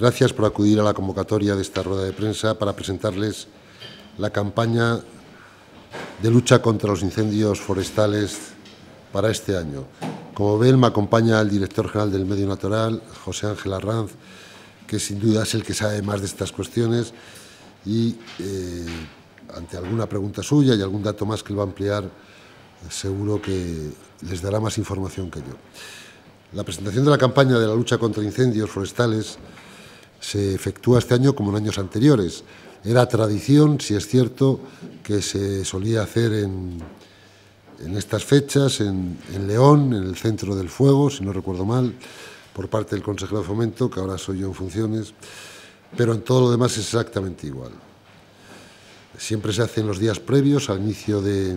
Gracias por acudir a la convocatoria de esta rueda de prensa para presentarles la campaña de lucha contra los incendios forestales para este año. Como ven, me acompaña el director general del Medio Natural, José Ángel Arranz, que sin duda es el que sabe más de estas cuestiones y eh, ante alguna pregunta suya y algún dato más que él va a ampliar, seguro que les dará más información que yo. La presentación de la campaña de la lucha contra incendios forestales se efectúa este año como en años anteriores. Era tradición, si es cierto, que se solía hacer en, estas fechas, en, León, en el Centro del Fuego, si no recuerdo mal, por parte del consejero de Fomento, que ahora soy yo en funciones, pero en todo lo demás es exactamente igual. Siempre se hace en los días previos al inicio de,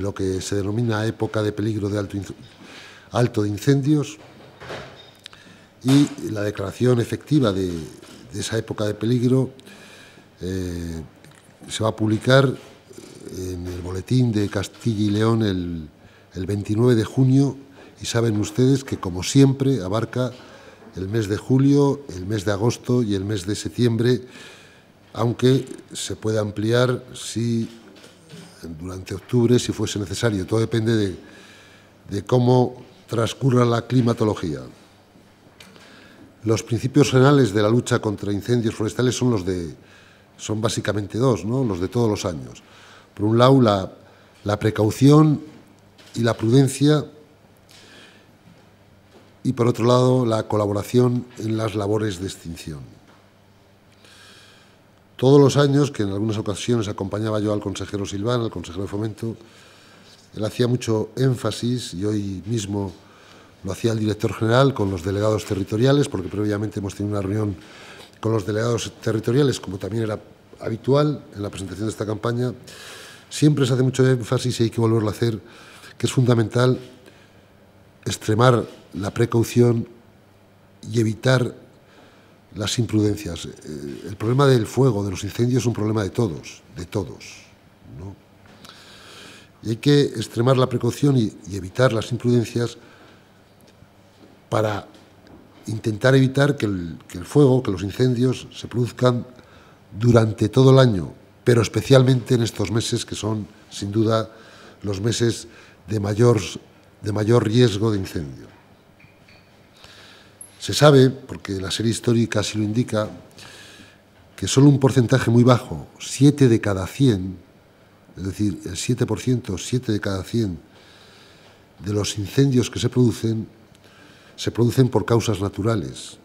lo que se denomina época de peligro de alto, alto de incendios, y la declaración efectiva de, esa época de peligro eh, se va a publicar en el boletín de Castilla y León el, 29 de junio y saben ustedes que como siempre abarca el mes de julio, el mes de agosto y el mes de septiembre, aunque se puede ampliar durante octubre, si fuese necesario. Todo depende de cómo transcurra la climatología. Los principios generales de la lucha contra incendios forestales son los de son básicamente dos, ¿no? los de todos los años. Por un lado, la, la precaución y la prudencia, y por otro lado, la colaboración en las labores de extinción. Todos los años, que en algunas ocasiones acompañaba yo al consejero Silván, al consejero de Fomento, él hacía mucho énfasis, y hoy mismo lo hacía el director general con los delegados territoriales, porque previamente hemos tenido una reunión con los delegados territoriales, como también era habitual en la presentación de esta campaña. Siempre se hace mucho énfasis y hay que volverlo a hacer, que es fundamental extremar la precaución y evitar las imprudencias. Eh, el problema del fuego, de los incendios, es un problema de todos, de todos. Y hay que extremar la precaución y evitar las imprudencias para intentar evitar que el, fuego, que los incendios se produzcan durante todo el año, pero especialmente en estos meses que son, sin duda, los meses de mayor, de mayor riesgo de incendio. Se sabe, porque la serie histórica así lo indica, que solo un porcentaje muy bajo, 7 de cada 100, es decir, el 7%, 7 de cada 100 de los incendios que se producen se producen por causas naturales.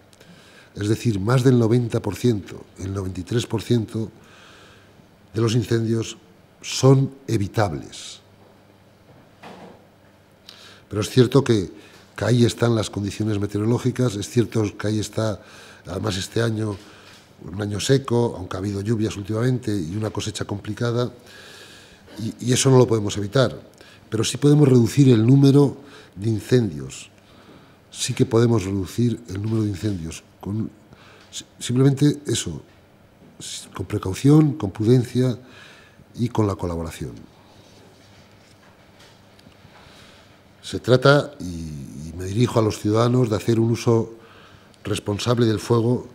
Es decir, más del 90%, el 93% de los incendios son evitables. Pero es cierto que, ahí están las condiciones meteorológicas, es cierto que ahí está, además este año, un año seco, aunque ha habido lluvias últimamente y una cosecha complicada, y eso no lo podemos evitar. Pero sí podemos reducir el número de incendios sí que podemos reducir el número de incendios. Con, simplemente eso, con precaución, con prudencia y con la colaboración. Se trata, y, me dirijo a los ciudadanos, de hacer un uso responsable del fuego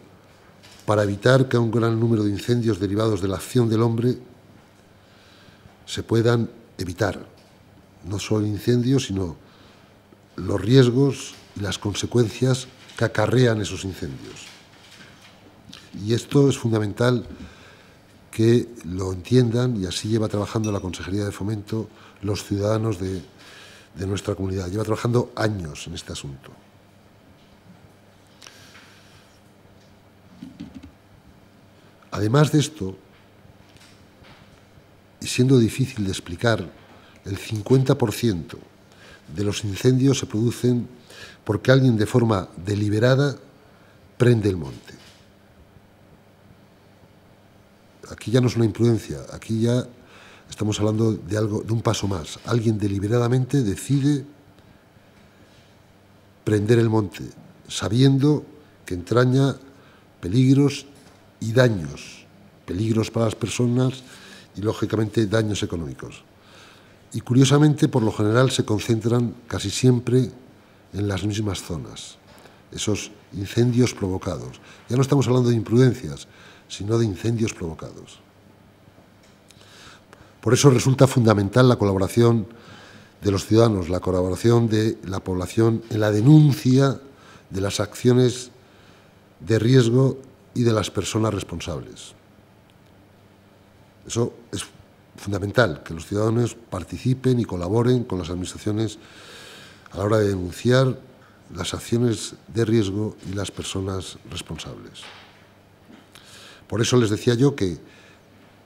para evitar que un gran número de incendios derivados de la acción del hombre se puedan evitar. No solo incendios, sino los riesgos y las consecuencias que acarrean esos incendios. Y esto es fundamental que lo entiendan y así lleva trabajando la Consejería de Fomento los ciudadanos de, nuestra comunidad. Lleva trabajando años en este asunto. Además de esto, y siendo difícil de explicar, el 50% de los incendios se producen porque alguien de forma deliberada prende el monte. Aquí ya no es una imprudencia, aquí ya estamos hablando de algo de un paso más. Alguien deliberadamente decide prender el monte, sabiendo que entraña peligros y daños, peligros para las personas y lógicamente daños económicos y curiosamente por lo general se concentran casi siempre en las mismas zonas, esos incendios provocados. Ya no estamos hablando de imprudencias, sino de incendios provocados. Por eso resulta fundamental la colaboración de los ciudadanos, la colaboración de la población en la denuncia de las acciones de riesgo y de las personas responsables. Eso es fundamental que los ciudadanos participen y colaboren con las administraciones a la hora de denunciar las acciones de riesgo y las personas responsables. Por eso les decía yo que,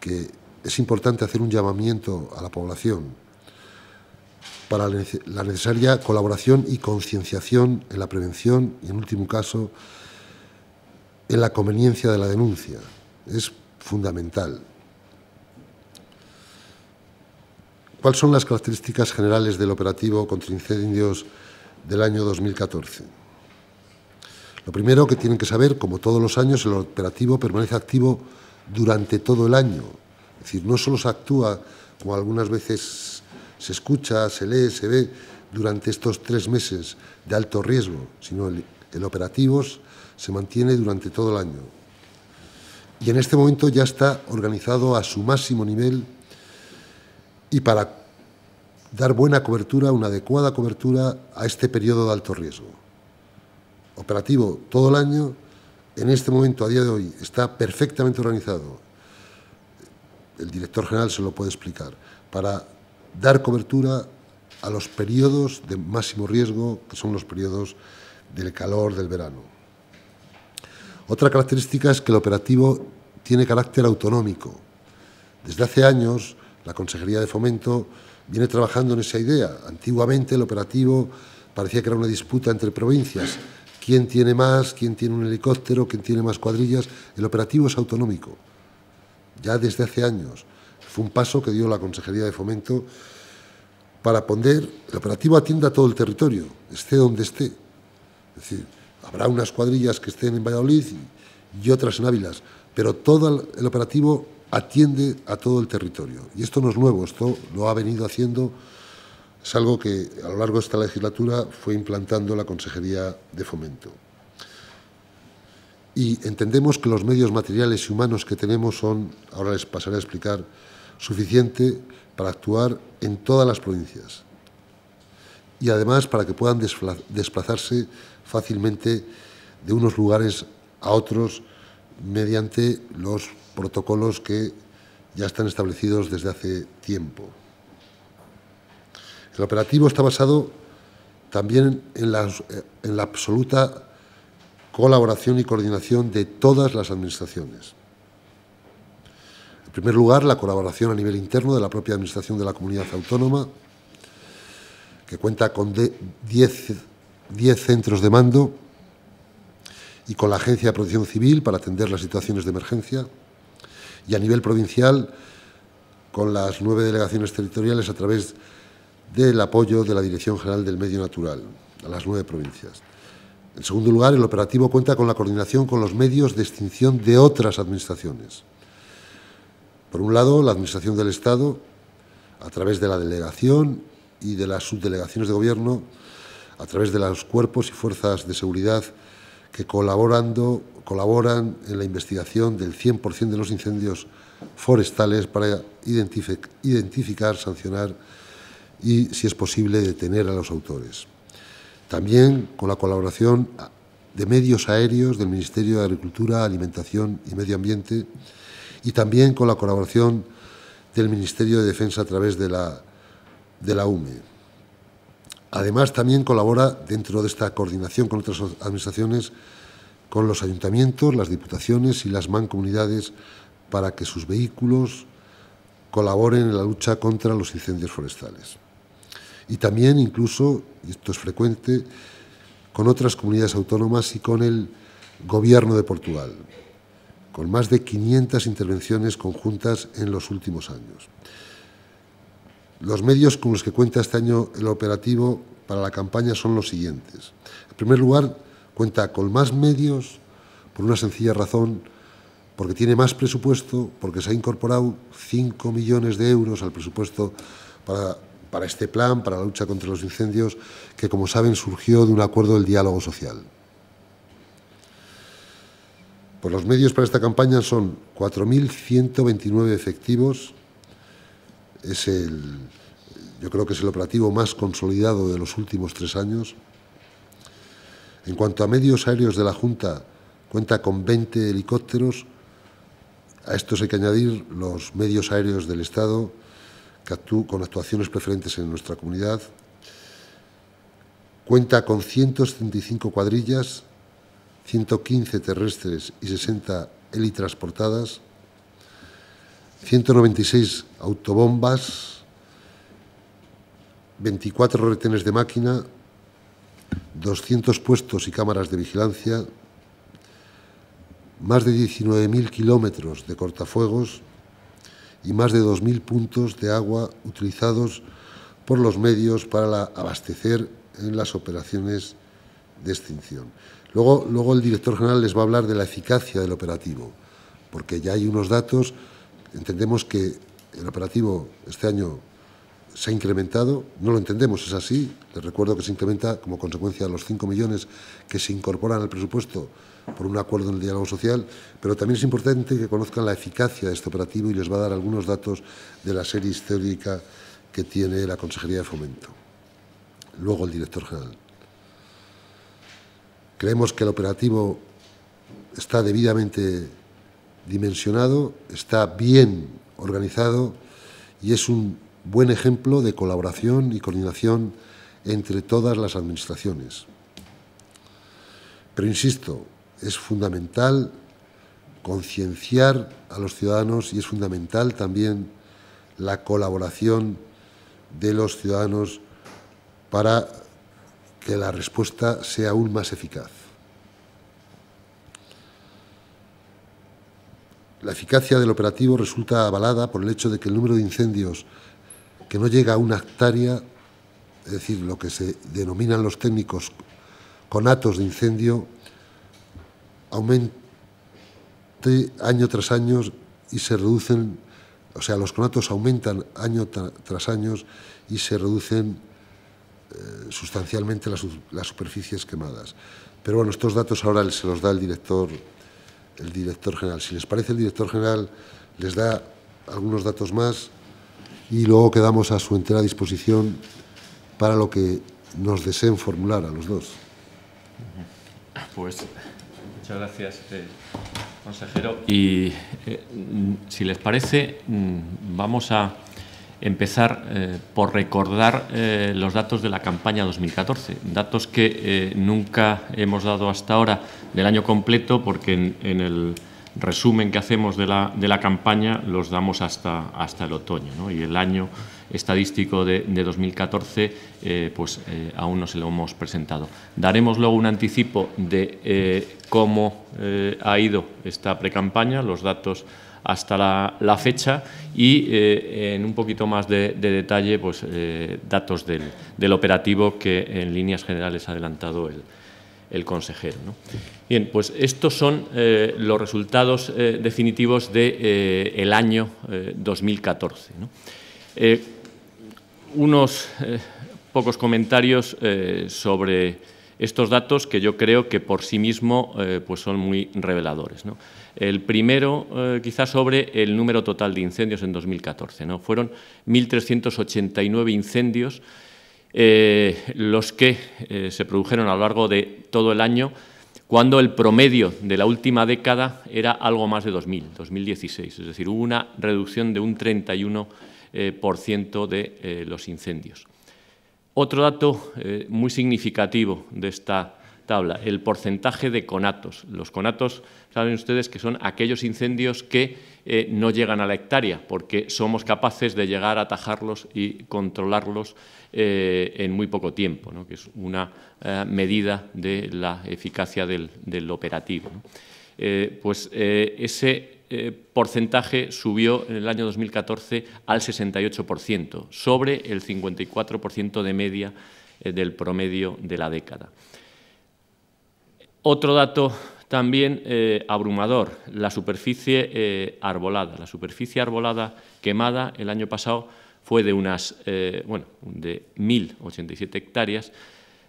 que es importante hacer un llamamiento a la población para la necesaria colaboración y concienciación en la prevención y, en último caso, en la conveniencia de la denuncia. Es fundamental. ¿Cuáles son las características generales del operativo contra incendios del año 2014? Lo primero que tienen que saber, como todos los años, el operativo permanece activo durante todo el año. Es decir, no solo se actúa, como algunas veces se escucha, se lee, se ve, durante estos tres meses de alto riesgo, sino el, operativo se mantiene durante todo el año. Y en este momento ya está organizado a su máximo nivel y para dar buena cobertura, una adecuada cobertura a este periodo de alto riesgo. Operativo todo el año, en este momento, a día de hoy, está perfectamente organizado. El director general se lo puede explicar. Para dar cobertura a los periodos de máximo riesgo, que son los periodos del calor del verano. Otra característica es que el operativo tiene carácter autonómico. Desde hace años, la Consejería de Fomento viene trabajando en esa idea. Antiguamente el operativo parecía que era una disputa entre provincias. ¿Quién tiene más? ¿Quién tiene un helicóptero? ¿Quién tiene más cuadrillas? El operativo es autonómico, ya desde hace años. Fue un paso que dio la Consejería de Fomento para poner, el operativo atienda a todo el territorio, esté donde esté. Es decir, habrá unas cuadrillas que estén en Valladolid y, otras en Ávilas, pero todo el operativo atiende a todo el territorio. Y esto no es nuevo, esto lo ha venido haciendo, es algo que a lo largo de esta legislatura fue implantando la Consejería de Fomento. Y entendemos que los medios materiales y humanos que tenemos son, ahora les pasaré a explicar, suficiente para actuar en todas las provincias y además para que puedan desplazarse fácilmente de unos lugares a otros mediante los protocolos que ya están establecidos desde hace tiempo. El operativo está basado también en la, absoluta colaboración y coordinación de todas las administraciones. En primer lugar, la colaboración a nivel interno de la propia Administración de la Comunidad Autónoma, que cuenta con 10 centros de mando y con la Agencia de Protección Civil para atender las situaciones de emergencia y a nivel provincial con las nueve delegaciones territoriales a través del apoyo de la Dirección General del Medio Natural a las nueve provincias. En segundo lugar, el operativo cuenta con la coordinación con los medios de extinción de otras administraciones. Por un lado, la Administración del Estado, a través de la delegación y de las subdelegaciones de gobierno, a través de los cuerpos y fuerzas de seguridad que colaborando, colaboran en la investigación del 100% de los incendios forestales para identificar, sancionar y, si es posible, detener a los autores. También con la colaboración de medios aéreos del Ministerio de Agricultura, Alimentación y Medio Ambiente y también con la colaboración del Ministerio de Defensa a través de la, de la UME. Además, también colabora dentro de esta coordinación con otras administraciones, con los ayuntamientos, las diputaciones y las mancomunidades para que sus vehículos colaboren en la lucha contra los incendios forestales. Y también, incluso, y esto es frecuente, con otras comunidades autónomas y con el Gobierno de Portugal, con más de 500 intervenciones conjuntas en los últimos años. Los medios con los que cuenta este año el operativo para la campaña son los siguientes. En primer lugar, cuenta con más medios por una sencilla razón, porque tiene más presupuesto, porque se ha incorporado 5 millones de euros al presupuesto para, para este plan, para la lucha contra los incendios, que como saben surgió de un acuerdo del diálogo social. Pues los medios para esta campaña son 4.129 efectivos, es el, yo creo que es el operativo más consolidado de los últimos tres años. En cuanto a medios aéreos de la Junta, cuenta con 20 helicópteros. A estos hay que añadir los medios aéreos del Estado que con actuaciones preferentes en nuestra comunidad. Cuenta con 175 cuadrillas, 115 terrestres y 60 helitransportadas. 196 autobombas, 24 retenes de máquina, 200 puestos y cámaras de vigilancia, más de 19.000 kilómetros de cortafuegos y más de 2.000 puntos de agua utilizados por los medios para abastecer en las operaciones de extinción. Luego, luego el director general les va a hablar de la eficacia del operativo, porque ya hay unos datos entendemos que el operativo este año se ha incrementado, no lo entendemos, es así. Les recuerdo que se incrementa como consecuencia de los 5 millones que se incorporan al presupuesto por un acuerdo en el diálogo social, pero también es importante que conozcan la eficacia de este operativo y les va a dar algunos datos de la serie histórica que tiene la Consejería de Fomento. Luego el director general. Creemos que el operativo está debidamente dimensionado, está bien organizado y es un buen ejemplo de colaboración y coordinación entre todas las administraciones. Pero insisto, es fundamental concienciar a los ciudadanos y es fundamental también la colaboración de los ciudadanos para que la respuesta sea aún más eficaz. La eficacia del operativo resulta avalada por el hecho de que el número de incendios que no llega a una hectárea, es decir, lo que se denominan los técnicos conatos de incendio, aumenta año tras año y se reducen, o sea, los conatos aumentan año tras año y se reducen eh, sustancialmente las, las superficies quemadas. Pero bueno, estos datos ahora se los da el director el director general. Si les parece, el director general les da algunos datos más y luego quedamos a su entera disposición para lo que nos deseen formular a los dos. Pues muchas gracias, eh, consejero. Y eh, si les parece, mm, vamos a empezar eh, por recordar eh, los datos de la campaña 2014, datos que eh, nunca hemos dado hasta ahora del año completo porque en, el resumen que hacemos de la, campaña los damos hasta, hasta el otoño y el año estadístico de, 2014 pues aún no se lo hemos presentado. Daremos luego un anticipo de cómo ha ido esta precampaña, los datos hasta la, fecha y eh, en un poquito más de, detalle pues, eh, datos del, operativo que en líneas generales ha adelantado el, consejero. Bien, pues estos son eh, los resultados definitivos del el año 2014. unos pocos comentarios sobre estos datos que yo creo que por sí mismo pues son muy reveladores. El primero, eh, quizás, sobre el número total de incendios en 2014. ¿no? Fueron 1.389 incendios eh, los que eh, se produjeron a lo largo de todo el año, cuando el promedio de la última década era algo más de 2.000, 2016. Es decir, hubo una reducción de un 31% de los incendios. Otro dato muy significativo de esta tabla, el porcentaje de conatos. Los conatos, saben ustedes, que son aquellos incendios que eh, no llegan a la hectárea, porque somos capaces de llegar a atajarlos y controlarlos eh, en muy poco tiempo, que es una eh, medida de la eficacia del, operativo. pues ese porcentaje subió en el año 2014 al 68%, sobre el 54% de media del promedio de la década. Otro dato también eh, abrumador, la superficie eh, arbolada. La superficie arbolada quemada el año pasado fue de unas, eh, bueno, de 1.087 hectáreas,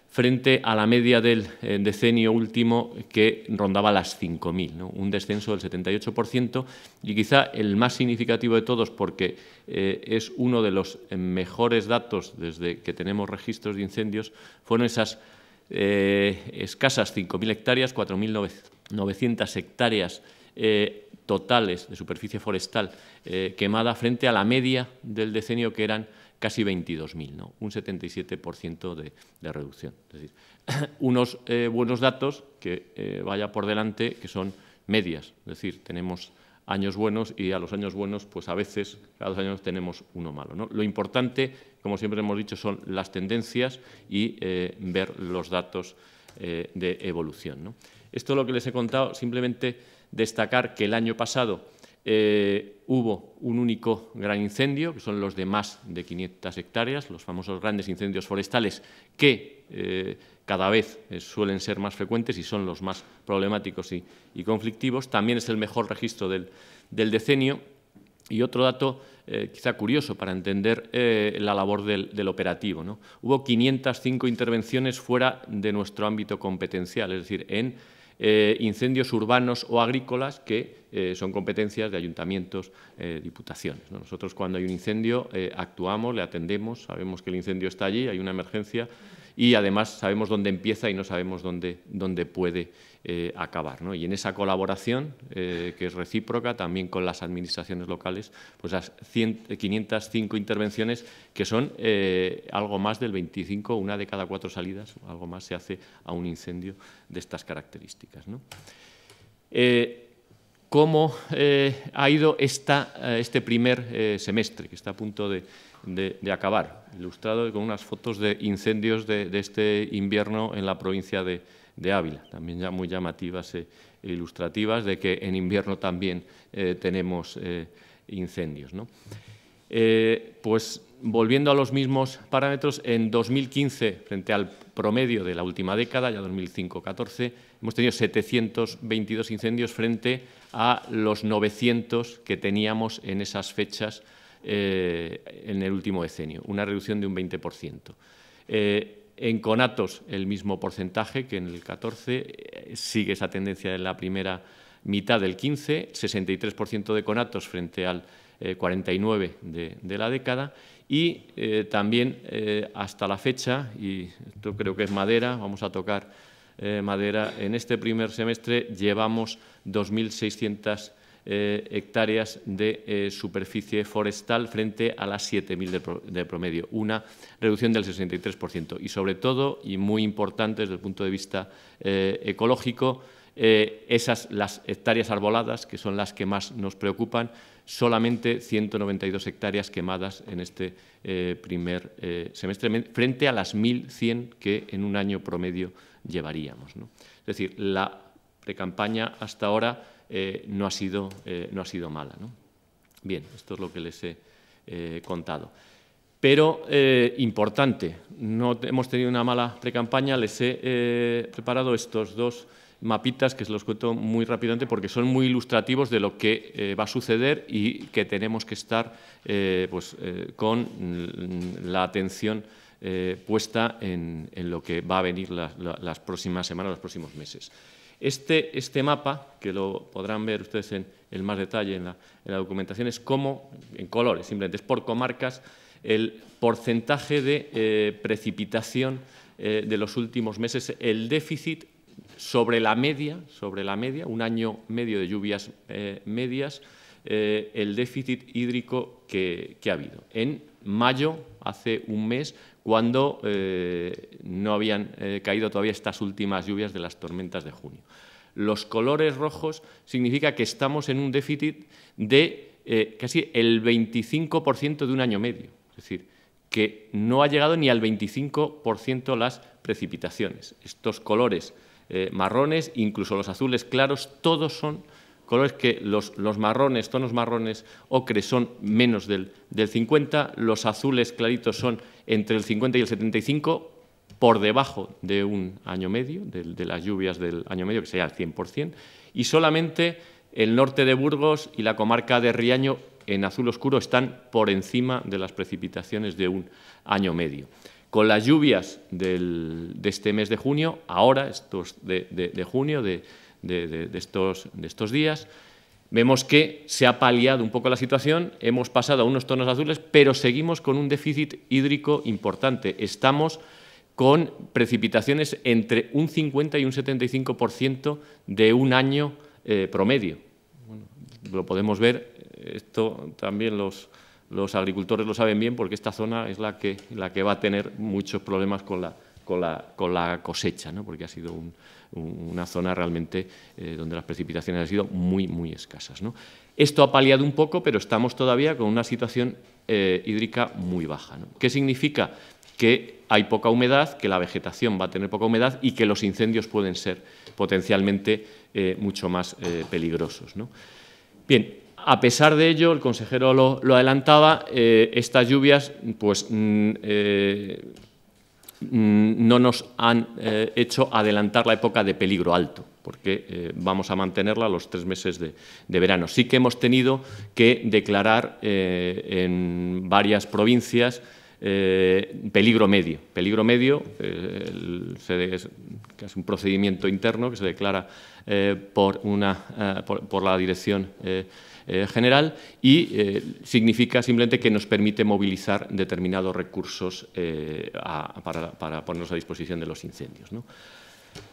frente a la media del decenio último que rondaba las 5.000, un descenso del 78% y quizá el más significativo de todos porque es uno de los mejores datos desde que tenemos registros de incendios, fueron esas eh, escasas 5.000 hectáreas, 4.900 hectáreas eh, totales de superficie forestal eh, quemada frente a la media del decenio que eran casi 22.000, ¿no? un 77% de, de, reducción. Es decir, unos buenos datos que vaya por delante, que son medias, es decir, tenemos años buenos y a los años buenos, pues a veces, cada dos años tenemos uno malo. Lo importante, como siempre hemos dicho, son las tendencias y eh, ver los datos eh, de evolución. Esto es lo que les he contado, simplemente destacar que el año pasado eh, hubo un único gran incendio, que son los de más de 500 hectáreas, los famosos grandes incendios forestales que eh, cada vez eh, suelen ser más frecuentes y son los más problemáticos y, conflictivos. También es el mejor registro del, decenio. Y otro dato quizá curioso para entender la labor del, operativo. ¿no? Hubo 505 intervenciones fuera de nuestro ámbito competencial, es decir, en eh, incendios urbanos o agrícolas que eh, son competencias de ayuntamientos, eh, diputaciones. Nosotros cuando hay un incendio actuamos, le atendemos, sabemos que el incendio está allí, hay una emergencia y además sabemos dónde empieza y no sabemos dónde, dónde puede eh, acabar. Y en esa colaboración, eh, que es recíproca, también con las administraciones locales, pues las 505 intervenciones, que son eh, algo más del 25, una de cada cuatro salidas, algo más se hace a un incendio de estas características. ¿Cómo ha ido esta, este primer semestre, que está a punto de, acabar? Ilustrado con unas fotos de incendios de este invierno en la provincia de de Ávila, también ya muy llamativas eh, e ilustrativas de que en invierno también eh, tenemos eh, incendios. ¿no? pues volviendo a los mismos parámetros, en 2015, frente al promedio de la última década, ya 2005-14, hemos tenido 722 incendios frente a los 900 que teníamos en esas fechas en el último decenio, una reducción de un 20%. En conatos el mismo porcentaje que en el 14, eh, sigue esa tendencia de la primera mitad del 15, 63% de conatos frente al 49 eh, de, la década y eh, también hasta la fecha, y esto creo que es madera, vamos a tocar madera, en este primer semestre llevamos 2.600 eh, hectáreas de eh, superficie forestal frente a las 7.000 de, promedio, una reducción del 63%. Y sobre todo, y muy importante desde el punto de vista eh, ecológico, esas las hectáreas arboladas, que son las que más nos preocupan, solamente 192 hectáreas quemadas en este primer semestre, frente a las 1.100 que en un año promedio llevaríamos. Es decir, la precampaña hasta ahora eh, eh, no, ha sido, mala. Bien, esto es lo que les he eh, contado. Pero importante, no hemos tenido una mala precampaña, les he preparado estos dos mapitas que se los cuento muy rápidamente porque son muy ilustrativos de lo que va a suceder y que tenemos que estar pues, con la atención puesta en, lo que va a venir las próximas semanas, los próximos meses. Este, este, mapa, que lo podrán ver ustedes en, más detalle en la, documentación, es como, en colores, simplemente es por comarcas, el porcentaje de eh, precipitación eh, de los últimos meses, el déficit sobre la media, sobre la media, un año medio de lluvias eh, medias, el déficit hídrico que ha habido. En mayo, hace un mes, cuando eh, no habían eh, caído todavía estas últimas lluvias de las tormentas de junio. Los colores rojos significa que estamos en un déficit de eh, casi el 25% de un año medio, es decir, que no ha llegado ni al 25% las precipitaciones. Estos colores marrones, incluso los azules claros, todos son colores que los, marrones, tonos marrones ocres son menos del, 50, los azules claritos son entre el 50 y el 75, por debajo de un año medio, de, las lluvias del año medio, que sería el 100%, y solamente el norte de Burgos y la comarca de Riaño en azul oscuro están por encima de las precipitaciones de un año medio. Con las lluvias de este mes de junio, ahora, estos de, de junio, de de, estos, de estos días, vemos que se ha paliado un poco la situación, hemos pasado a unos tonos azules, pero seguimos con un déficit hídrico importante. Estamos con precipitaciones entre un 50 y un 75% de un año eh, promedio. lo podemos ver, esto también los, los agricultores lo saben bien porque esta zona es la que, la que va a tener muchos problemas con la, con la, cosecha, porque ha sido una zona realmente eh, donde las precipitaciones han sido muy, muy escasas. Esto ha paliado un poco, pero estamos todavía con una situación eh, hídrica muy baja. ¿Qué significa? Que hay poca humedad, que la vegetación va a tener poca humedad y que los incendios pueden ser potencialmente eh, mucho más peligrosos. Bien, a pesar de ello, el consejero lo, adelantaba, estas lluvias pues, mm, Mm, no nos han eh, hecho adelantar la época de peligro alto, porque eh, vamos a mantenerla los tres meses de, verano. Sí que hemos tenido que declarar eh, en varias provincias peligro medio. Peligro medio e es, un procedimiento interno que se declara por, una, por, la dirección eh, general y eh, significa simplemente que nos permite movilizar determinados recursos eh, para, ponernos a disposición de los incendios.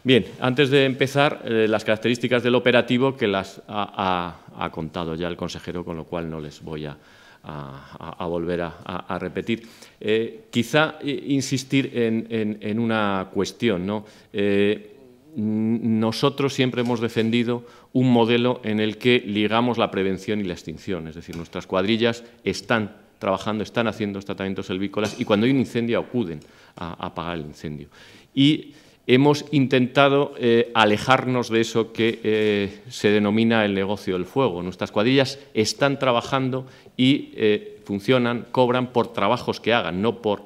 Bien, antes de empezar, las características del operativo que las ha, contado ya el consejero, con lo cual no les voy a, volver a, repetir. quizá insistir en, una cuestión. ¿no? nosotros siempre hemos defendido un modelo en el que ligamos la prevención y la extinción, es decir, nuestras cuadrillas están trabajando, están haciendo tratamientos selvícolas y cuando hay un incendio acuden a, apagar el incendio. Y hemos intentado eh, alejarnos de eso que eh, se denomina el negocio del fuego. Nuestras cuadrillas están trabajando y eh, funcionan, cobran por trabajos que hagan, no por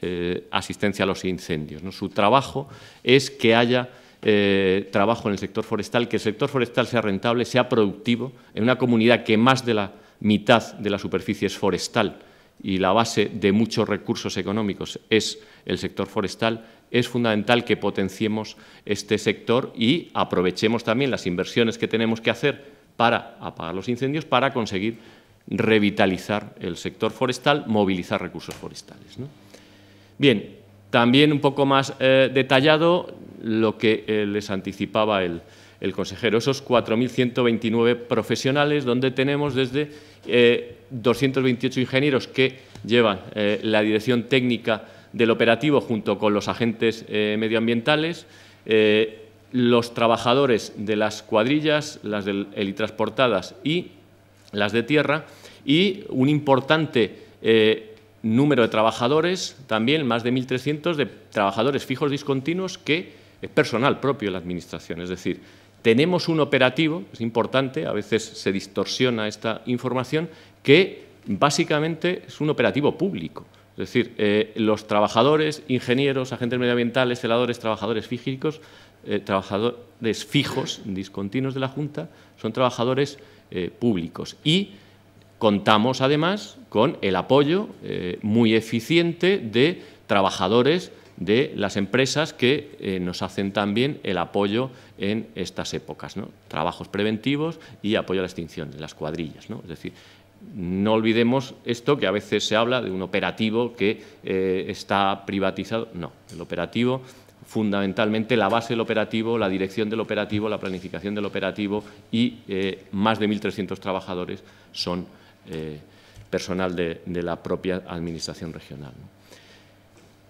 eh, asistencia a los incendios. Su trabajo es que haya eh, trabajo en el sector forestal, que el sector forestal sea rentable, sea productivo, en una comunidad que más de la mitad de la superficie es forestal y la base de muchos recursos económicos es el sector forestal, es fundamental que potenciemos este sector y aprovechemos también las inversiones que tenemos que hacer para apagar los incendios, para conseguir revitalizar el sector forestal, movilizar recursos forestales. Bien, también un poco más eh, detallado lo que eh, les anticipaba el, consejero, esos 4.129 profesionales donde tenemos desde 228 eh, ingenieros que llevan la dirección técnica del operativo junto con los agentes medioambientales, los trabajadores de las cuadrillas, las del y las de tierra, y un importante número de trabajadores, también más de 1.300 de trabajadores fijos discontinuos que es personal propio de la Administración. Es decir, tenemos un operativo, es importante, a veces se distorsiona esta información, que básicamente es un operativo público. Es decir, eh, los trabajadores, ingenieros, agentes medioambientales, celadores, trabajadores físicos, eh, trabajadores fijos, discontinuos de la Junta, son trabajadores eh, públicos. Y Contamos además con el apoyo eh, muy eficiente de trabajadores de las empresas que eh, nos hacen también el apoyo en estas épocas, trabajos preventivos y apoyo a la extinción de las cuadrillas. Es decir, no olvidemos esto que a veces se habla de un operativo que eh, está privatizado. No, el operativo fundamentalmente la base del operativo, la dirección del operativo, la planificación del operativo y más de 1.300 trabajadores son eh, personal de, la propia Administración regional.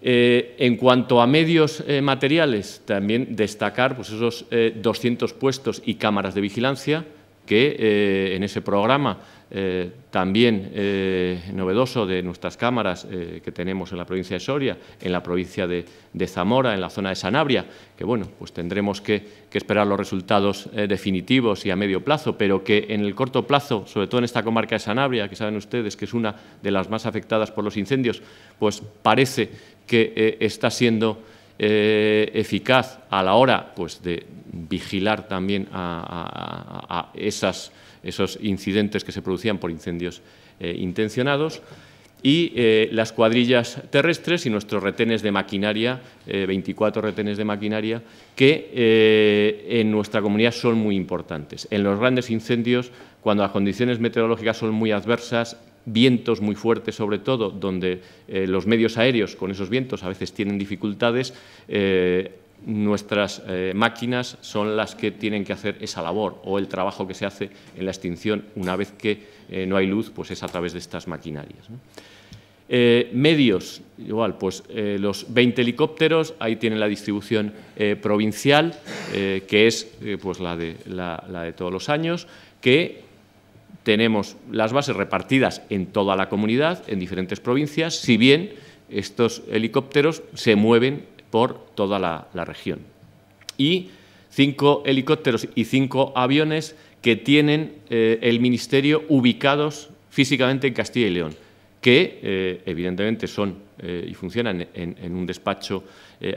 Eh, en cuanto a medios eh, materiales, también destacar pues, esos 200 puestos y cámaras de vigilancia, que eh, en ese programa eh, también eh, novedoso de nuestras cámaras que tenemos en la provincia de Soria, en la provincia de, Zamora, en la zona de Sanabria, que bueno, pues tendremos que, que esperar los resultados definitivos y a medio plazo, pero que en el corto plazo, sobre todo en esta comarca de Sanabria, que saben ustedes que es una de las más afectadas por los incendios, pues parece que está siendo eh, eficaz a la hora pues, de vigilar también a, esos incidentes que se producían por incendios eh, intencionados y eh, las cuadrillas terrestres y nuestros retenes de maquinaria, 24 retenes de maquinaria, que en nuestra comunidad son muy importantes. En los grandes incendios, cuando las condiciones meteorológicas son muy adversas, vientos muy fuertes sobre todo, donde eh, los medios aéreos con esos vientos a veces tienen dificultades, eh, nuestras eh, máquinas son las que tienen que hacer esa labor o el trabajo que se hace en la extinción una vez que no hay luz, pues es a través de estas maquinarias. medios, igual, pues los 20 helicópteros, ahí tienen la distribución provincial, que es pues la de, la, la de todos los años, que tenemos las bases repartidas en toda la comunidad, en diferentes provincias, si bien estos helicópteros se mueven por toda la, región. Y cinco helicópteros y cinco aviones que tienen eh, el Ministerio ubicados físicamente en Castilla y León, que eh, evidentemente son eh, y funcionan en, un despacho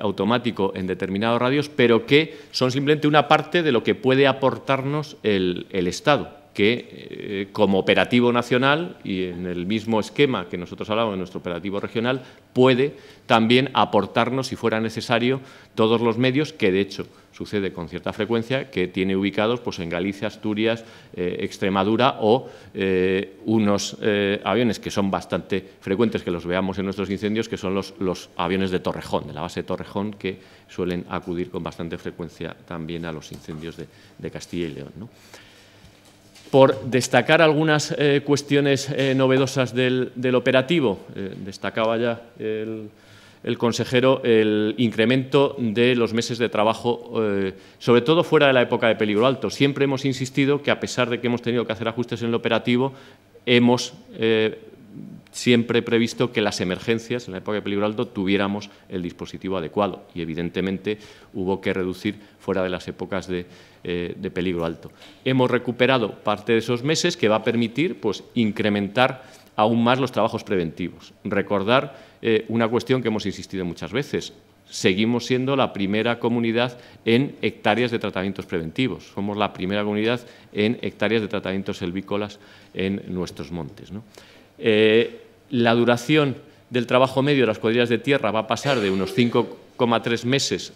automático en determinados radios, pero que son simplemente una parte de lo que puede aportarnos el Estado que eh, como operativo nacional y en el mismo esquema que nosotros hablamos en nuestro operativo regional, puede también aportarnos, si fuera necesario, todos los medios que de hecho sucede con cierta frecuencia, que tiene ubicados pues, en Galicia, Asturias, eh, Extremadura o eh, unos aviones que son bastante frecuentes que los veamos en nuestros incendios, que son los, los aviones de Torrejón, de la base de Torrejón, que suelen acudir con bastante frecuencia también a los incendios de, de Castilla y León. ¿no? por destacar algunas eh, cuestiones eh, novedosas del, operativo. Eh, destacaba ya el, el, consejero el incremento de los meses de trabajo, sobre todo fuera de la época de peligro alto. Siempre hemos insistido que, a pesar de que hemos tenido que hacer ajustes en el operativo, hemos siempre previsto que las emergencias en la época de peligro alto tuviéramos el dispositivo adecuado y, evidentemente, hubo que reducir fuera de las épocas de, eh, peligro alto. Hemos recuperado parte de esos meses que va a permitir pues, incrementar aún más los trabajos preventivos. Recordar eh, una cuestión que hemos insistido muchas veces. Seguimos siendo la primera comunidad en hectáreas de tratamientos preventivos. Somos la primera comunidad en hectáreas de tratamientos selvícolas en nuestros montes. ¿no? Eh, la duración del trabajo medio de las cuadrillas de tierra va a pasar de unos 5,3 meses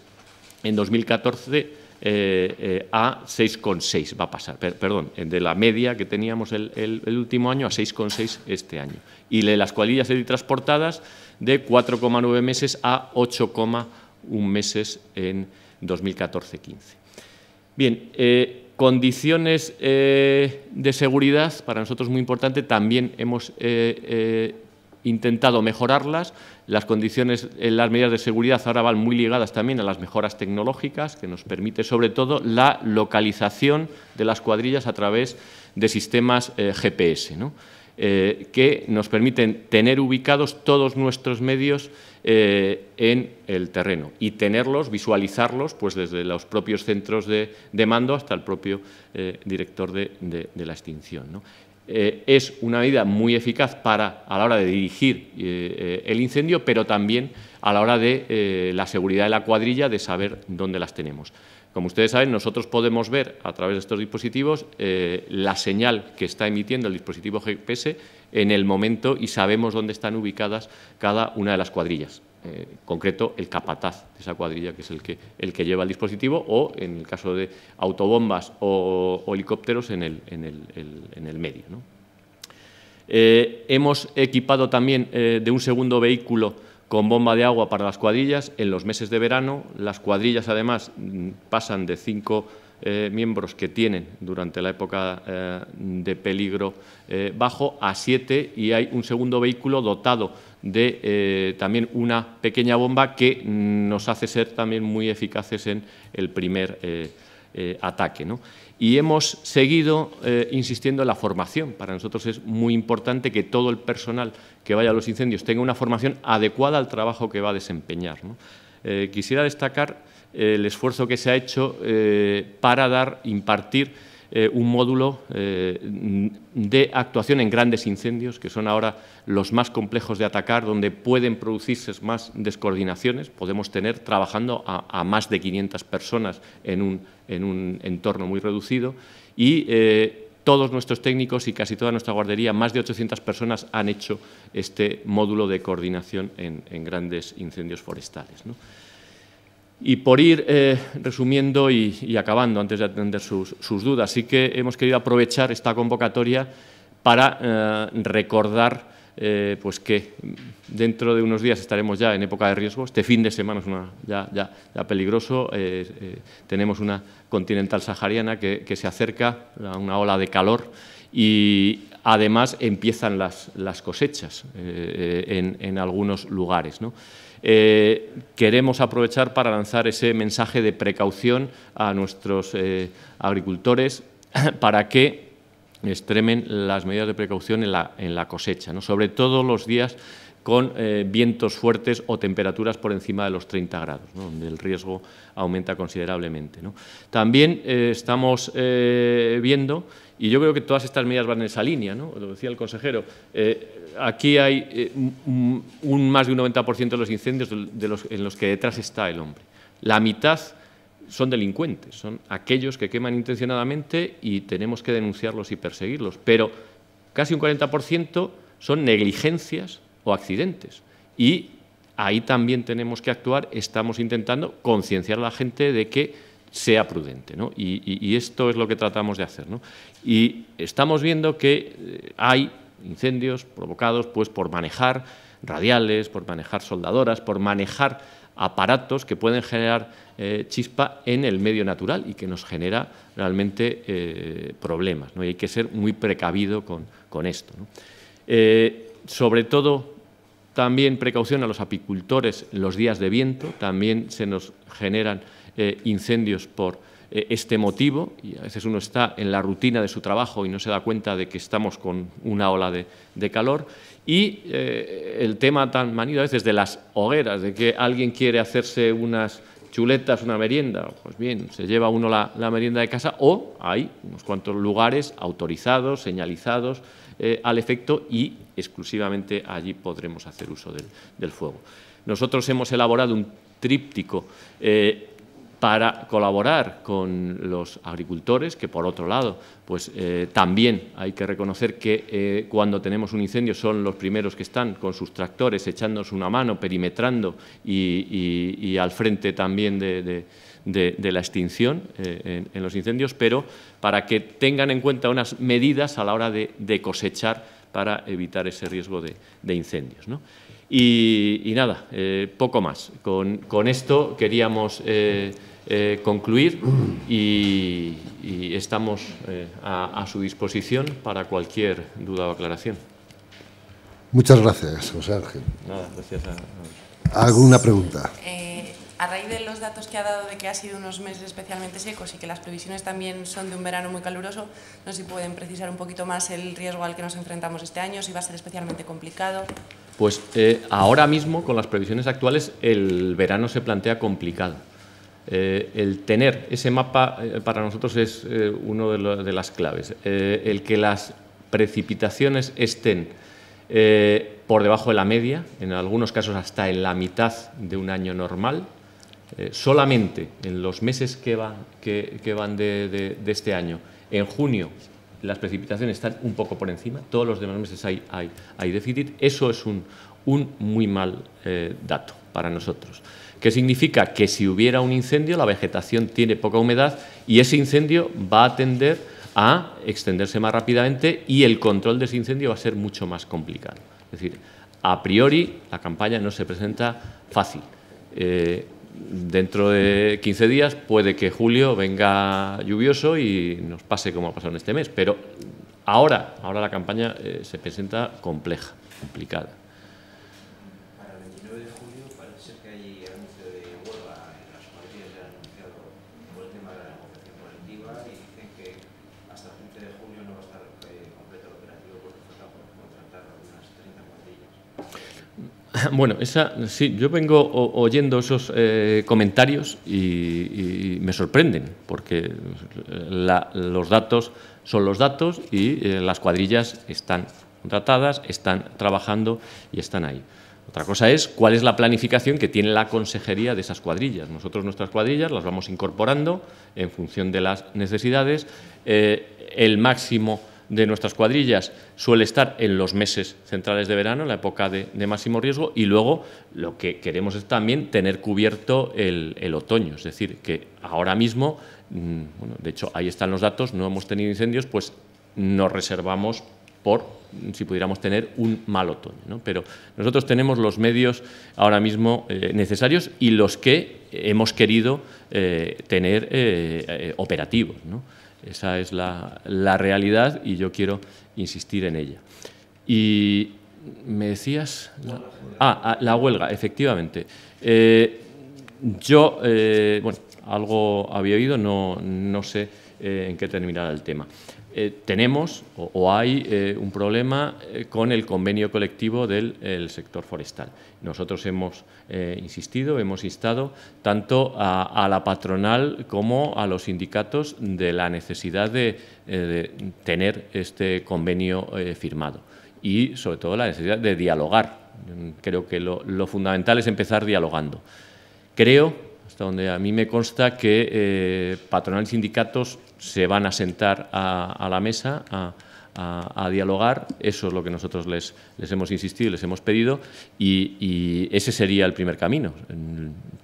en 2014 eh, eh, a 6,6 va a pasar, perdón, de la media que teníamos el, último año a 6,6 este año. Y de las cuadrillas transportadas de 4,9 meses a 8,1 meses en 2014-15. Bien, eh, condiciones de seguridad, para nosotros muy importante, también hemos intentado mejorarlas. Las condiciones, eh, las medidas de seguridad ahora van muy ligadas también a las mejoras tecnológicas, que nos permite sobre todo la localización de las cuadrillas a través de sistemas eh, GPS, eh, que nos permiten tener ubicados todos nuestros medios en el terreno y tenerlos, visualizarlos, pues desde los propios centros de, mando hasta el propio director de, la extinción. Eh, es una medida muy eficaz para, a la hora de dirigir eh, eh, el incendio, pero también a la hora de la seguridad de la cuadrilla, de saber dónde las tenemos. Como ustedes saben, nosotros podemos ver a través de estos dispositivos eh, la señal que está emitiendo el dispositivo GPS en el momento y sabemos dónde están ubicadas cada una de las cuadrillas. Eh, en concreto, el capataz de esa cuadrilla, que es el que, el que lleva el dispositivo, o en el caso de autobombas o, helicópteros, en el, en el, medio. Eh, hemos equipado también de un segundo vehículo con bomba de agua para las cuadrillas. En los meses de verano, las cuadrillas, además, mm, pasan de cinco eh, miembros que tienen durante la época eh, de peligro eh, bajo a siete y hay un segundo vehículo dotado de también una pequeña bomba que mm, nos hace ser también muy eficaces en el primer eh, ataque. Y hemos seguido eh, insistiendo en la formación. Para nosotros es muy importante que todo el personal que vaya a los incendios tenga una formación adecuada al trabajo que va a desempeñar. Eh, quisiera destacar el esfuerzo que se ha hecho para dar, impartir eh, un módulo eh, de actuación en grandes incendios, que son ahora los más complejos de atacar, donde pueden producirse más descoordinaciones. Podemos tener trabajando a, más de 500 personas en un, entorno muy reducido y eh, todos nuestros técnicos y casi toda nuestra guardería, más de 800 personas han hecho este módulo de coordinación en, grandes incendios forestales. Y por ir eh, resumiendo y, acabando antes de atender sus, dudas, sí que hemos querido aprovechar esta convocatoria para eh, recordar eh, pues que dentro de unos días estaremos ya en época de riesgo. Este fin de semana es ya, peligroso. tenemos una continental sahariana que, se acerca a una ola de calor y además empiezan las, cosechas en, algunos lugares. Eh, queremos aprovechar para lanzar ese mensaje de precaución a nuestros eh, agricultores para que extremen las medidas de precaución en la, cosecha, sobre todo los días con eh, vientos fuertes o temperaturas por encima de los 30 grados, donde el riesgo aumenta considerablemente. También estamos viendo y yo creo que todas estas medidas van en esa línea, ¿no? lo decía el consejero. Eh, aquí hay eh, mm, un, más de un 90% de los incendios de los, en los que detrás está el hombre. La mitad son delincuentes, son aquellos que queman intencionadamente y tenemos que denunciarlos y perseguirlos. Pero casi un 40% son negligencias o accidentes. Y ahí también tenemos que actuar. Estamos intentando concienciar a la gente de que sea prudente. ¿no? Y, esto es lo que tratamos de hacer. Y estamos viendo que eh, hay incendios provocados pues, por manejar radiales, por manejar soldadoras, por manejar aparatos que pueden generar eh, chispa en el medio natural y que nos genera realmente eh, problemas. ¿no? Y hay que ser muy precavido con, esto. sobre todo, también precaución a los apicultores en los días de viento, también se nos generan eh, incendios por eh, este motivo, y a veces uno está en la rutina de su trabajo y no se da cuenta de que estamos con una ola de, calor, y eh, el tema tan manido a veces de las hogueras, de que alguien quiere hacerse unas chuletas, una merienda, pues bien, se lleva uno la, merienda de casa, o hay unos cuantos lugares autorizados, señalizados, al efecto y exclusivamente allí podremos hacer uso del, fuego. Nosotros hemos elaborado un tríptico para colaborar con los agricultores, que por otro lado, pues eh, también hay que reconocer que eh, cuando tenemos un incendio son los primeros que están con sus tractores echándonos una mano, perimetrando y, al frente también de, la extinción eh, en, los incendios, pero para que tengan en cuenta unas medidas a la hora de, cosechar para evitar ese riesgo de, de incendios. ¿no? Y, nada, eh, poco más. Con, esto queríamos eh, eh, concluir y, estamos a, su disposición para cualquier duda o aclaración. Muchas gracias, José Ángel. Nada, gracias a... ¿Alguna pregunta? a raíz de los datos que ha dado de que ha sido unos meses especialmente secos y que las previsiones también son de un verano muy caluroso, no sé si pueden precisar un poquito más el riesgo al que nos enfrentamos este año, si va a ser especialmente complicado. Pues eh, ahora mismo, con las previsiones actuales, el verano se plantea complicado. Eh, el tener ese mapa eh, para nosotros es una de, las claves. el que las precipitaciones estén por debajo de la media, en algunos casos hasta en la mitad de un año normal, solamente en los meses que, que, van de este año, en junio las precipitaciones están un poco por encima, todos los demás meses hay, déficit, eso es un, muy mal eh, dato para nosotros. ¿Qué significa? Que si hubiera un incendio, la vegetación tiene poca humedad y ese incendio va a tender a extenderse más rápidamente y el control de ese incendio va a ser mucho más complicado. Es decir, a priori la campaña no se presenta fácil. Eh, dentro de 15 días puede que julio venga lluvioso y nos pase como ha pasado en este mes, pero ahora, ahora la campaña eh, se presenta compleja, complicada. Bueno, esa, sí, yo vengo oyendo esos eh, comentarios y, me sorprenden, porque eh, los datos son los datos y eh, las cuadrillas están contratadas, están trabajando y están ahí. Otra cosa es cuál es la planificación que tiene la consejería de esas cuadrillas. Nosotros nuestras cuadrillas las vamos incorporando en función de las necesidades. el máximo de nuestras cuadrillas suele estar en los meses centrales de verano, en la época de, máximo riesgo, y luego lo que queremos es también tener cubierto el, otoño, es decir, que ahora mismo, mm, de hecho ahí están los datos, no hemos tenido incendios, pues nos reservamos por si pudiéramos tener un mal otoño. Pero nosotros tenemos los medios ahora mismo eh, necesarios y los que hemos querido eh, tener eh, operativos. Esa es la, realidad y yo quiero insistir en ella. Y me decías... Ah, ah, la huelga, efectivamente. Eh, yo, eh, bueno, algo había oído, no, sé eh, en qué terminará el tema. Eh, tenemos o, hay eh, un problema eh, con el convenio colectivo del sector forestal. Nosotros hemos insistido, hemos instado tanto a, la patronal como a los sindicatos de la necesidad de, tener este convenio firmado y, sobre todo, la necesidad de dialogar. Creo que lo, fundamental es empezar dialogando. Creo donde a mí me consta que eh, patronal y sindicatos se van a sentar a, a la mesa a, a, dialogar. Eso es lo que nosotros les, les hemos insistido, les hemos pedido y, ese sería el primer camino.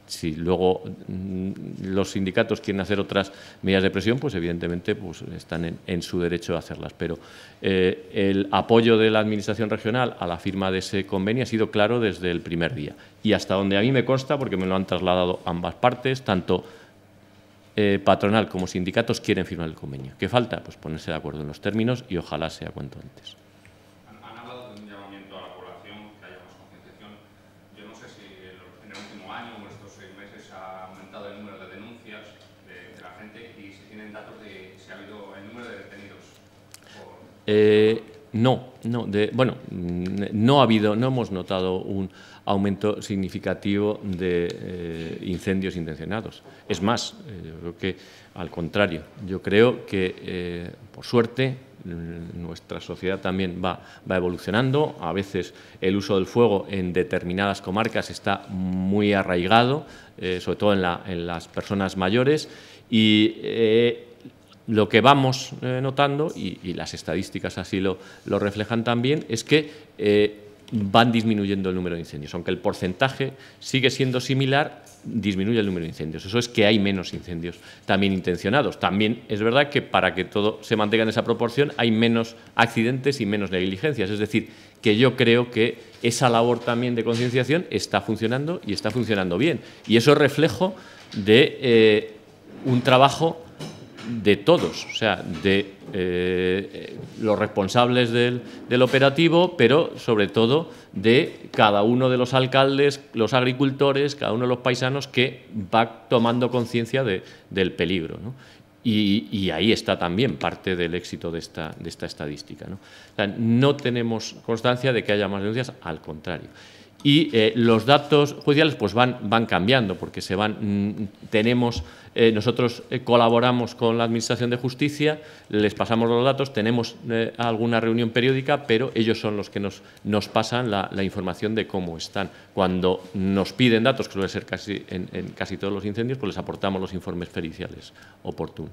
Si luego mm, los sindicatos quieren hacer otras medidas de presión, pues evidentemente pues están en, su derecho a hacerlas. Pero eh, el apoyo de la Administración regional a la firma de ese convenio ha sido claro desde el primer día y hasta donde a mí me consta, porque me lo han trasladado ambas partes, tanto eh, patronal, como sindicatos, quieren firmar el convenio. ¿Qué falta? Pues ponerse de acuerdo en los términos y ojalá sea cuanto antes. Han hablado de un llamamiento a la población, que haya más concienciación. Yo no sé si en el último año o en estos seis meses ha aumentado el número de denuncias de la gente y si tienen datos de si ha habido el número de detenidos. Eh, no, no, de, bueno, no ha habido, no hemos notado un aumento significativo de eh, incendios intencionados. Es más, eh, yo creo que al contrario, yo creo que eh, por suerte nuestra sociedad también va, evolucionando. A veces el uso del fuego en determinadas comarcas está muy arraigado, sobre todo en, la, en, las personas mayores, y lo que vamos eh, notando, y, las estadísticas así lo, reflejan también, es que eh, van disminuyendo el número de incendios. Aunque el porcentaje sigue siendo similar, disminuye el número de incendios. Eso es que hay menos incendios también intencionados. También es verdad que para que todo se mantenga en esa proporción hay menos accidentes y menos negligencias. Es decir, que yo creo que esa labor también de concienciación está funcionando y está funcionando bien. Y eso es reflejo de eh, un trabajo de todos, o sea, de eh, los responsables del, operativo, pero sobre todo de cada uno de los alcaldes, los agricultores, cada uno de los paisanos que va tomando conciencia del peligro. Y, ahí está también parte del éxito de esta, estadística. ¿no? no tenemos constancia de que haya más denuncias, al contrario y eh, los datos judiciales pues van, van cambiando porque se van mm, tenemos eh, nosotros eh, colaboramos con la administración de justicia les pasamos los datos tenemos alguna reunión periódica pero ellos son los que nos, nos pasan la, información de cómo están cuando nos piden datos que suele ser casi en, en casi todos los incendios pues les aportamos los informes periciales oportunos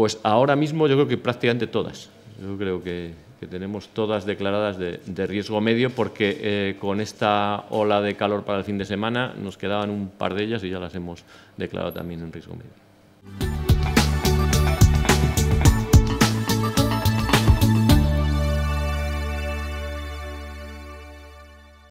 Pues ahora mismo yo creo que prácticamente todas. Yo creo que, tenemos todas declaradas de, riesgo medio porque eh, con esta ola de calor para el fin de semana nos quedaban un par de ellas y ya las hemos declarado también en riesgo medio.